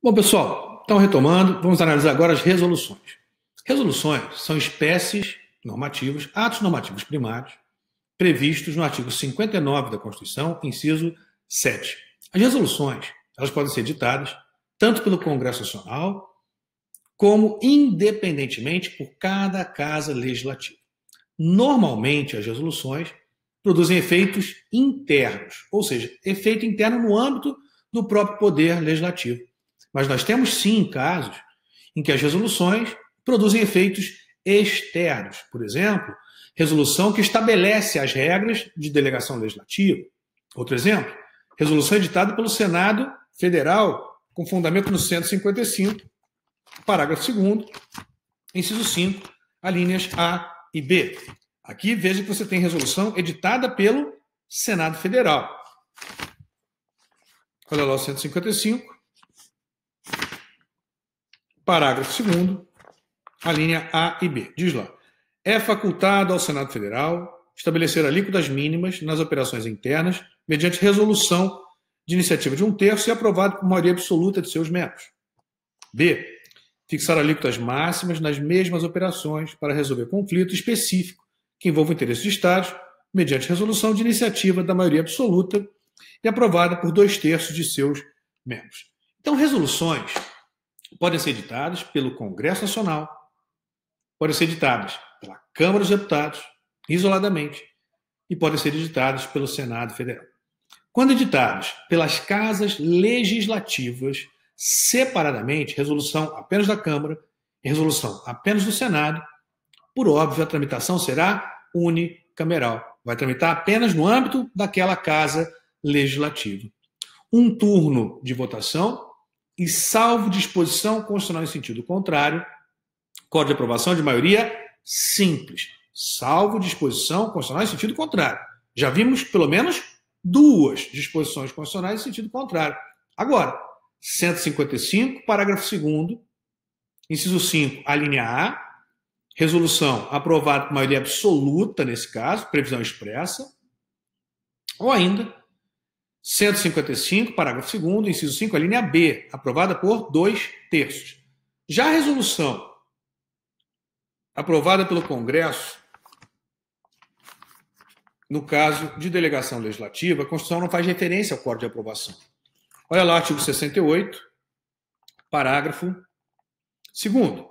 Bom, pessoal, então retomando, vamos analisar agora as resoluções. Resoluções são espécies normativas, atos normativos primários, previstos no artigo 59 da Constituição, inciso 7. As resoluções, elas podem ser ditadas tanto pelo Congresso Nacional, como independentemente por cada casa legislativa. Normalmente, as resoluções produzem efeitos internos, ou seja, efeito interno no âmbito do próprio poder legislativo, mas nós temos sim casos em que as resoluções produzem efeitos externos. Por exemplo, resolução que estabelece as regras de delegação legislativa. Outro exemplo, resolução editada pelo Senado Federal, com fundamento no 155, parágrafo 2, inciso 5, alíneas A e B. Aqui veja que você tem resolução editada pelo Senado Federal. Olha lá o 155, parágrafo 2, a linha A e B. Diz lá: é facultado ao Senado Federal estabelecer alíquotas mínimas nas operações internas mediante resolução de iniciativa de um terço e aprovado por maioria absoluta de seus membros. B. Fixar alíquotas máximas nas mesmas operações para resolver conflito específico que envolva o interesse de Estados, mediante resolução de iniciativa da maioria absoluta e aprovada por dois terços de seus membros. Então, resoluções podem ser ditadas pelo Congresso Nacional, podem ser editadas pela Câmara dos Deputados, isoladamente, e podem ser editadas pelo Senado Federal. Quando editados pelas casas legislativas, separadamente, resolução apenas da Câmara e resolução apenas do Senado, por óbvio, a tramitação será unicameral. Vai tramitar apenas no âmbito daquela casa legislativa. Um turno de votação e salvo disposição constitucional em sentido contrário, código de aprovação de maioria simples, salvo disposição constitucional em sentido contrário. Já vimos pelo menos duas disposições constitucionais em sentido contrário. Agora, 155, parágrafo 2 inciso 5, a linha A, resolução aprovada por maioria absoluta nesse caso, previsão expressa, ou ainda 155, parágrafo 2, inciso 5, a linha B, aprovada por dois terços. Já a resolução aprovada pelo Congresso, no caso de delegação legislativa, a Constituição não faz referência ao código de aprovação. Olha lá o artigo 68, parágrafo 2.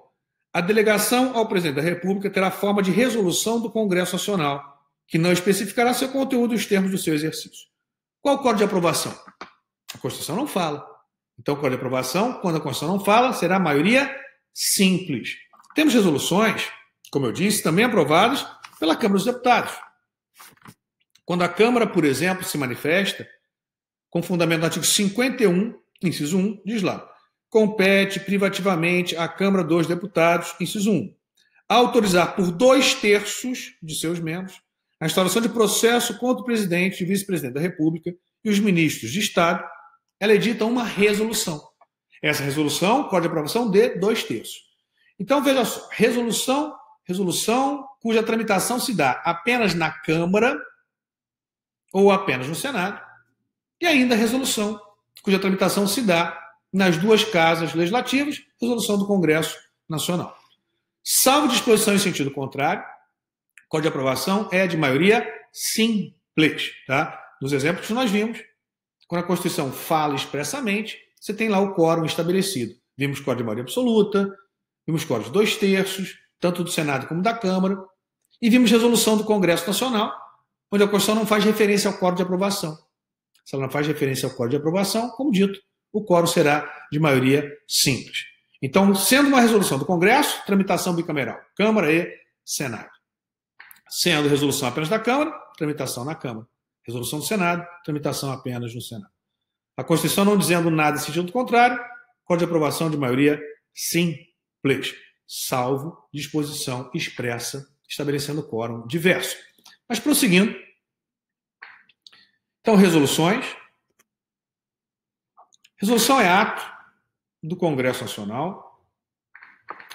A delegação ao presidente da República terá forma de resolução do Congresso Nacional, que não especificará seu conteúdo e os termos do seu exercício. Qual o código de aprovação? A Constituição não fala. Então, o código de aprovação, quando a Constituição não fala, será a maioria simples. Temos resoluções, como eu disse, também aprovadas pela Câmara dos Deputados. Quando a Câmara, por exemplo, se manifesta, com fundamento no artigo 51, inciso 1, diz lá: compete privativamente à Câmara dos Deputados, inciso 1, autorizar por dois terços de seus membros a instauração de processo contra o presidente e vice-presidente da República e os ministros de Estado, ela edita uma resolução. Essa resolução, código de aprovação de dois terços. Então, veja só, resolução, resolução cuja tramitação se dá apenas na Câmara ou apenas no Senado, e ainda resolução cuja tramitação se dá nas duas casas legislativas, resolução do Congresso Nacional. Salvo disposição em sentido contrário, código de aprovação é de maioria simples. Tá? Nos exemplos que nós vimos, quando a Constituição fala expressamente, você tem lá o quórum estabelecido. Vimos código de maioria absoluta, vimos código de dois terços, tanto do Senado como da Câmara, e vimos resolução do Congresso Nacional, onde a Constituição não faz referência ao quórum de aprovação. Se ela não faz referência ao quórum de aprovação, como dito, o quórum será de maioria simples. Então, sendo uma resolução do Congresso, tramitação bicameral, Câmara e Senado sendo resolução apenas da Câmara, tramitação na Câmara. Resolução do Senado, tramitação apenas no Senado. A Constituição não dizendo nada em sentido contrário, pode aprovação de maioria simples, salvo disposição expressa estabelecendo quórum diverso. Mas prosseguindo. Então, resoluções. Resolução é ato do Congresso Nacional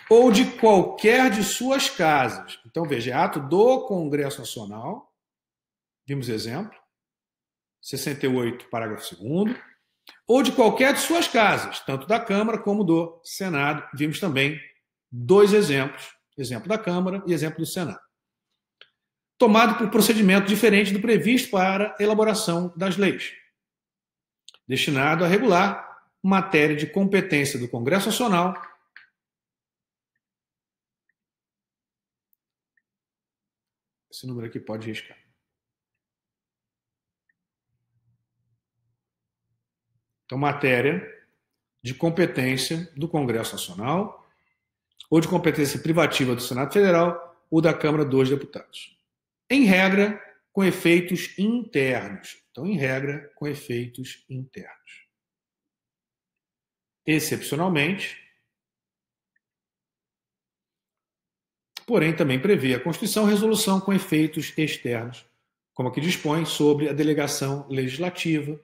ou de qualquer de suas casas. Então, veja, é ato do Congresso Nacional, vimos exemplo, 68, parágrafo 2 ou de qualquer de suas casas, tanto da Câmara como do Senado. Vimos também dois exemplos, exemplo da Câmara e exemplo do Senado. Tomado por procedimento diferente do previsto para elaboração das leis, destinado a regular matéria de competência do Congresso Nacional Esse número aqui pode riscar. Então, matéria de competência do Congresso Nacional ou de competência privativa do Senado Federal ou da Câmara dos Deputados. Em regra, com efeitos internos. Então, em regra, com efeitos internos. Excepcionalmente, porém também prevê a Constituição resolução com efeitos externos, como a que dispõe sobre a delegação legislativa,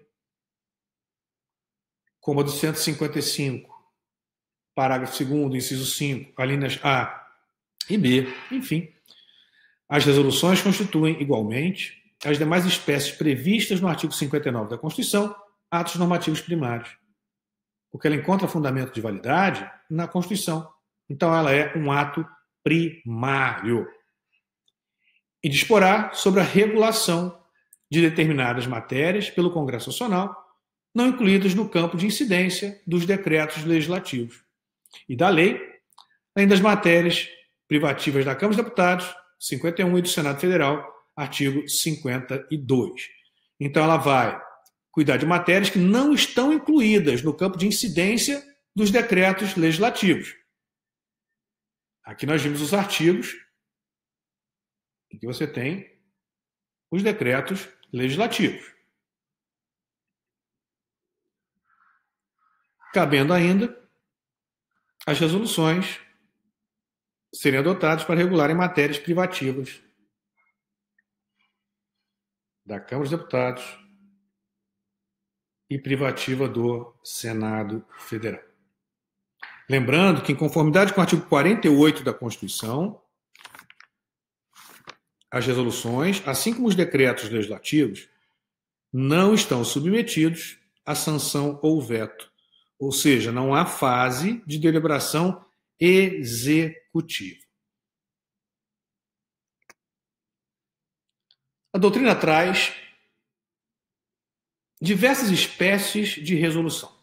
como a do 155, parágrafo 2, inciso 5, alíneas A e B, enfim. As resoluções constituem, igualmente, as demais espécies previstas no artigo 59 da Constituição, atos normativos primários, porque ela encontra fundamento de validade na Constituição. Então, ela é um ato primário e disporá sobre a regulação de determinadas matérias pelo Congresso Nacional, não incluídas no campo de incidência dos decretos legislativos e da lei, além das matérias privativas da Câmara dos Deputados, 51 e do Senado Federal, artigo 52. Então ela vai cuidar de matérias que não estão incluídas no campo de incidência dos decretos legislativos. Aqui nós vimos os artigos, aqui você tem os decretos legislativos. Cabendo ainda as resoluções serem adotadas para regular em matérias privativas da Câmara dos Deputados e privativa do Senado Federal. Lembrando que, em conformidade com o artigo 48 da Constituição, as resoluções, assim como os decretos legislativos, não estão submetidos à sanção ou veto. Ou seja, não há fase de deliberação executiva. A doutrina traz diversas espécies de resolução.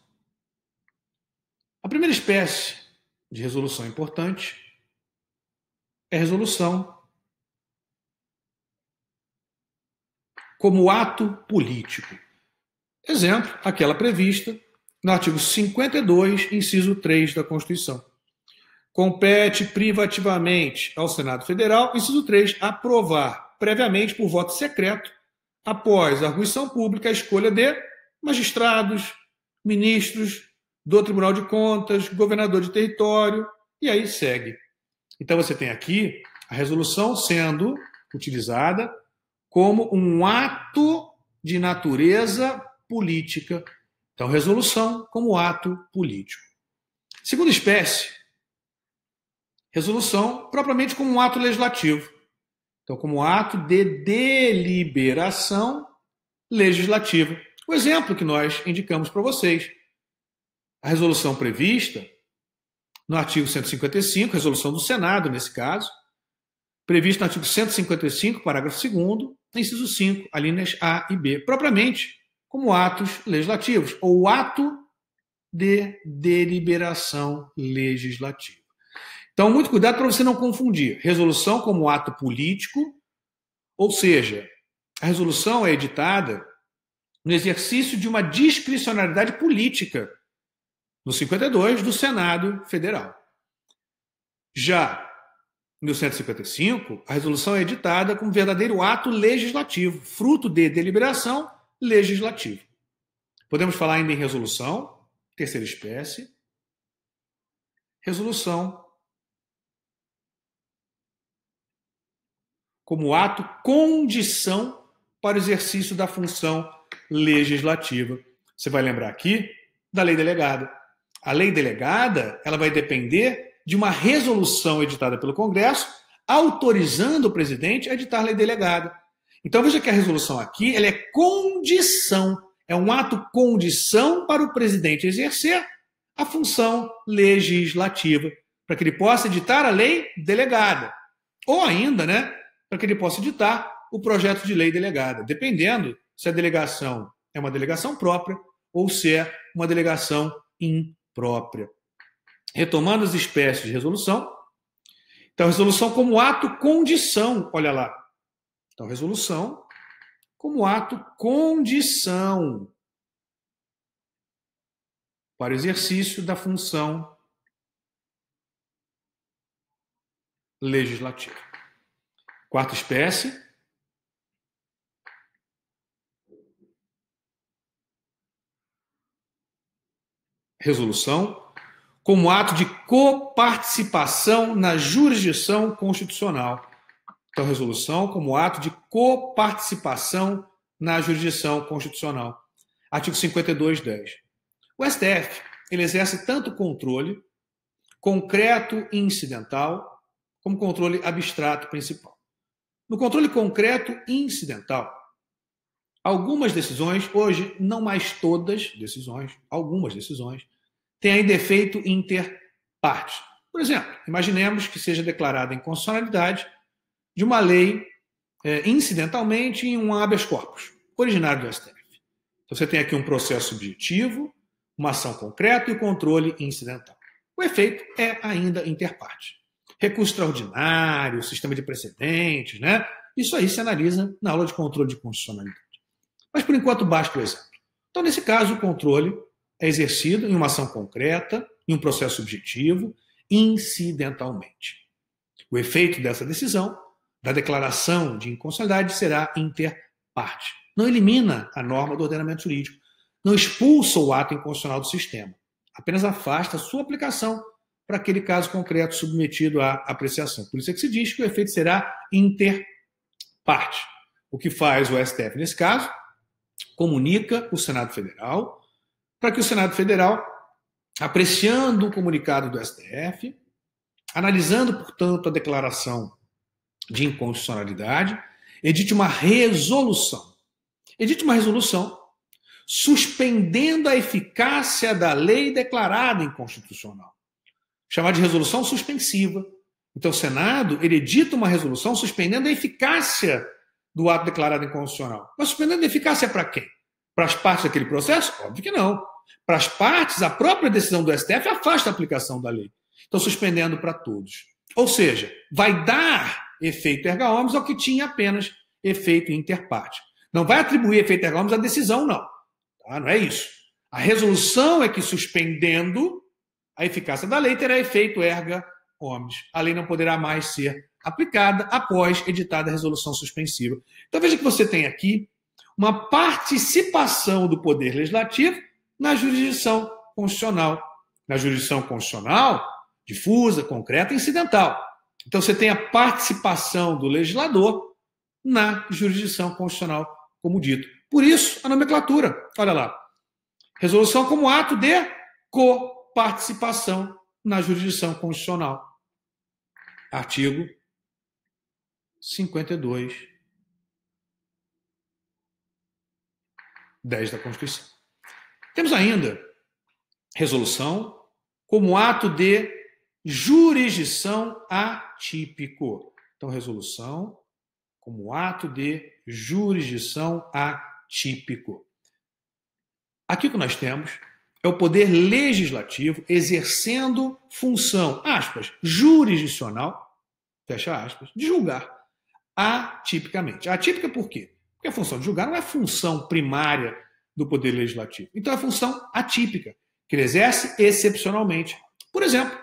A primeira espécie de resolução importante é resolução como ato político. Exemplo, aquela prevista no artigo 52, inciso 3 da Constituição. Compete privativamente ao Senado Federal, inciso 3, aprovar previamente por voto secreto, após a arguição pública, a escolha de magistrados, ministros, do Tribunal de Contas, governador de território, e aí segue. Então você tem aqui a resolução sendo utilizada como um ato de natureza política. Então, resolução como ato político. Segunda espécie, resolução propriamente como um ato legislativo. Então, como ato de deliberação legislativa. O exemplo que nós indicamos para vocês a resolução prevista no artigo 155, resolução do Senado, nesse caso, prevista no artigo 155, parágrafo 2, inciso 5, alíneas A e B, propriamente como atos legislativos, ou ato de deliberação legislativa. Então, muito cuidado para você não confundir resolução como ato político, ou seja, a resolução é editada no exercício de uma discricionalidade política no 52, do Senado Federal. Já em 1955, a resolução é editada como verdadeiro ato legislativo, fruto de deliberação legislativa. Podemos falar ainda em resolução, terceira espécie, resolução como ato condição para o exercício da função legislativa. Você vai lembrar aqui da lei delegada, a lei delegada, ela vai depender de uma resolução editada pelo Congresso autorizando o presidente a editar lei delegada. Então veja que a resolução aqui, ela é condição, é um ato condição para o presidente exercer a função legislativa, para que ele possa editar a lei delegada, ou ainda, né, para que ele possa editar o projeto de lei delegada, dependendo se a delegação é uma delegação própria ou se é uma delegação in própria. Retomando as espécies de resolução. Então, resolução como ato condição, olha lá. Então, resolução como ato condição para o exercício da função legislativa. Quarta espécie, resolução como ato de coparticipação na jurisdição constitucional. Então, resolução como ato de coparticipação na jurisdição constitucional. Artigo 52, 10. O STF ele exerce tanto controle concreto e incidental, como controle abstrato principal. No controle concreto e incidental, algumas decisões, hoje não mais todas decisões, algumas decisões, tem aí defeito inter partes. Por exemplo, imaginemos que seja declarada inconstitucionalidade de uma lei é, incidentalmente em um habeas corpus, originário do STF. Então você tem aqui um processo subjetivo, uma ação concreta e o controle incidental. O efeito é ainda interparte. Recurso extraordinário, sistema de precedentes, né? Isso aí se analisa na aula de controle de constitucionalidade. Mas por enquanto basta o exemplo. Então, nesse caso, o controle é exercido em uma ação concreta, em um processo objetivo, incidentalmente. O efeito dessa decisão, da declaração de inconstitucionalidade, será inter parte. Não elimina a norma do ordenamento jurídico, não expulsa o ato inconstitucional do sistema, apenas afasta sua aplicação para aquele caso concreto submetido à apreciação. Por isso é que se diz que o efeito será inter parte. O que faz o STF nesse caso? Comunica o Senado Federal para que o Senado Federal, apreciando o comunicado do STF, analisando, portanto, a declaração de inconstitucionalidade, edite uma resolução. Edite uma resolução suspendendo a eficácia da lei declarada inconstitucional. Chamar de resolução suspensiva. Então, o Senado ele edita uma resolução suspendendo a eficácia do ato declarado inconstitucional. Mas suspendendo a eficácia para quem? Para as partes daquele processo? Óbvio que não. Para as partes, a própria decisão do STF afasta a aplicação da lei. Estão suspendendo para todos. Ou seja, vai dar efeito erga omnes ao que tinha apenas efeito interparte. Não vai atribuir efeito erga omnes à decisão, não. Tá? Não é isso. A resolução é que suspendendo a eficácia da lei terá efeito erga omnes. A lei não poderá mais ser aplicada após editada a resolução suspensiva. Então veja que você tem aqui uma participação do poder legislativo na jurisdição constitucional. Na jurisdição constitucional, difusa, concreta e incidental. Então você tem a participação do legislador na jurisdição constitucional, como dito. Por isso, a nomenclatura, olha lá. Resolução como ato de coparticipação na jurisdição constitucional. Artigo 52 10 da Constituição. Temos ainda resolução como ato de jurisdição atípico. Então, resolução como ato de jurisdição atípico. Aqui o que nós temos é o poder legislativo exercendo função, aspas, jurisdicional, fecha aspas, de julgar atipicamente. Atípica por quê? Porque a função de julgar não é função primária do Poder Legislativo. Então é função atípica, que ele exerce excepcionalmente. Por exemplo,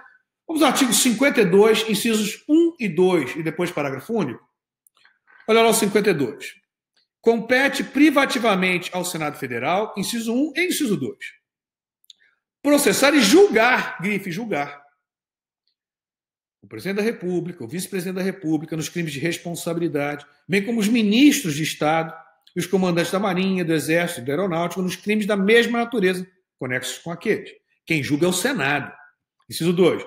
vamos ao artigo 52, incisos 1 e 2, e depois parágrafo único. Olha lá o 52. Compete privativamente ao Senado Federal, inciso 1 e inciso 2. Processar e julgar, grife julgar, o presidente da República, o vice-presidente da República, nos crimes de responsabilidade, bem como os ministros de Estado e os comandantes da Marinha, do Exército e Aeronáutico, nos crimes da mesma natureza, conexos com aqueles. Quem julga é o Senado. Inciso 2.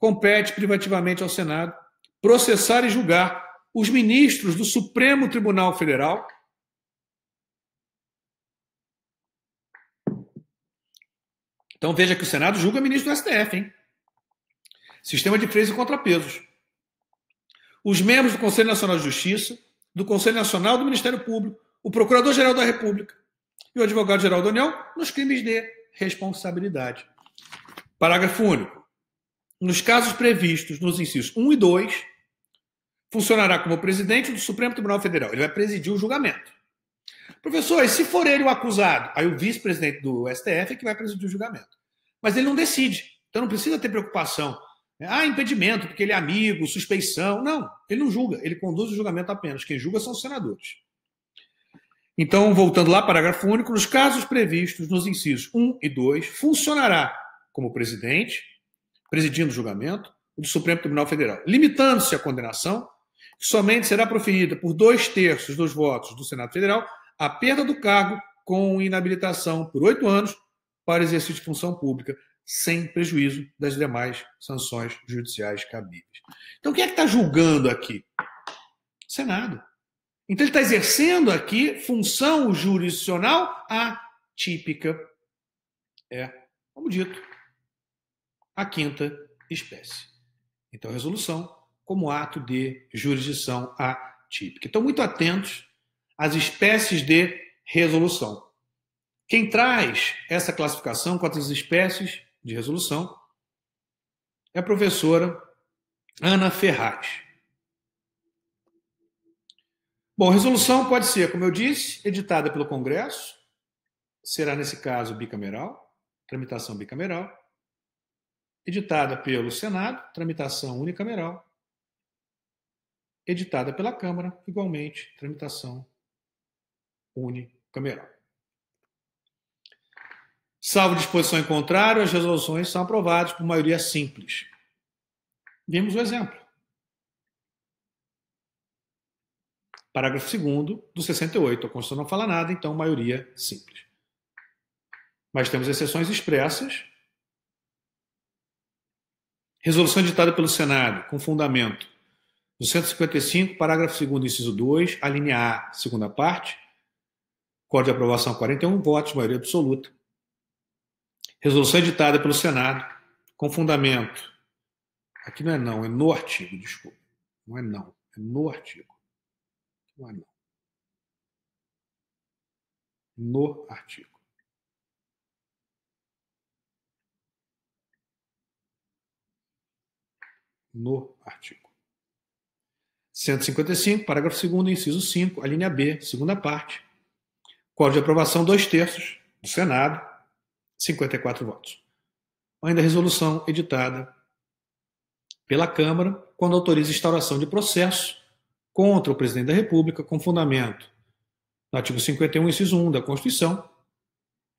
Compete privativamente ao Senado processar e julgar os ministros do Supremo Tribunal Federal Então veja que o Senado julga ministro do STF, hein? Sistema de freios e contrapesos. Os membros do Conselho Nacional de Justiça, do Conselho Nacional do Ministério Público, o Procurador-Geral da República e o Advogado-Geral da União nos crimes de responsabilidade. Parágrafo único. Nos casos previstos nos incisos 1 e 2, funcionará como presidente do Supremo Tribunal Federal. Ele vai presidir o julgamento. Professor, e se for ele o acusado? Aí o vice-presidente do STF é que vai presidir o julgamento. Mas ele não decide. Então não precisa ter preocupação ah, impedimento, porque ele é amigo, suspeição. Não, ele não julga, ele conduz o julgamento apenas. Quem julga são os senadores. Então, voltando lá, parágrafo único, nos casos previstos nos incisos 1 e 2, funcionará como presidente, presidindo o julgamento, do Supremo Tribunal Federal, limitando-se à condenação, que somente será proferida por dois terços dos votos do Senado Federal, a perda do cargo com inabilitação por oito anos para exercício de função pública, sem prejuízo das demais sanções judiciais cabíveis. Então, quem é que está julgando aqui? O Senado. Então, ele está exercendo aqui função jurisdicional atípica. É, como dito, a quinta espécie. Então, resolução como ato de jurisdição atípica. Então, muito atentos às espécies de resolução. Quem traz essa classificação com as espécies de resolução é a professora Ana Ferraz. Bom, resolução pode ser, como eu disse, editada pelo Congresso, será nesse caso bicameral, tramitação bicameral, editada pelo Senado, tramitação unicameral, editada pela Câmara, igualmente, tramitação unicameral. Salvo disposição em contrário, as resoluções são aprovadas por maioria simples. Vimos o exemplo. Parágrafo 2 do 68. A Constituição não fala nada, então maioria simples. Mas temos exceções expressas. Resolução ditada pelo Senado, com fundamento no 155, parágrafo 2, inciso 2, a linha A, segunda parte. Código de aprovação 41 votos, maioria absoluta. Resolução editada pelo Senado com fundamento. Aqui não é não, é no artigo, desculpa. Não é não, é no artigo. Não é não. No artigo. No artigo. 155, parágrafo 2, inciso 5, a linha B, segunda parte. Código de aprovação, dois terços do Senado, 54 votos. Ainda a resolução editada pela Câmara quando autoriza a instauração de processo contra o presidente da República com fundamento no artigo 51, inciso 1 da Constituição,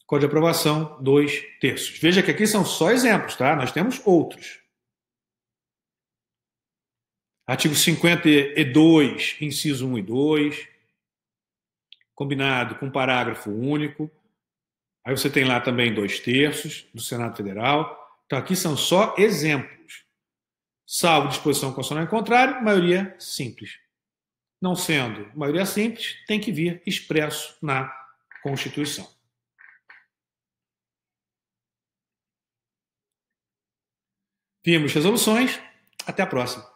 código de aprovação, dois terços. Veja que aqui são só exemplos, tá? Nós temos outros. Artigo 52, inciso 1 e 2, combinado com parágrafo único, Aí você tem lá também dois terços do Senado Federal. Então aqui são só exemplos. Salvo disposição constitucional em contrário, maioria simples. Não sendo maioria simples, tem que vir expresso na Constituição. Vimos resoluções. Até a próxima.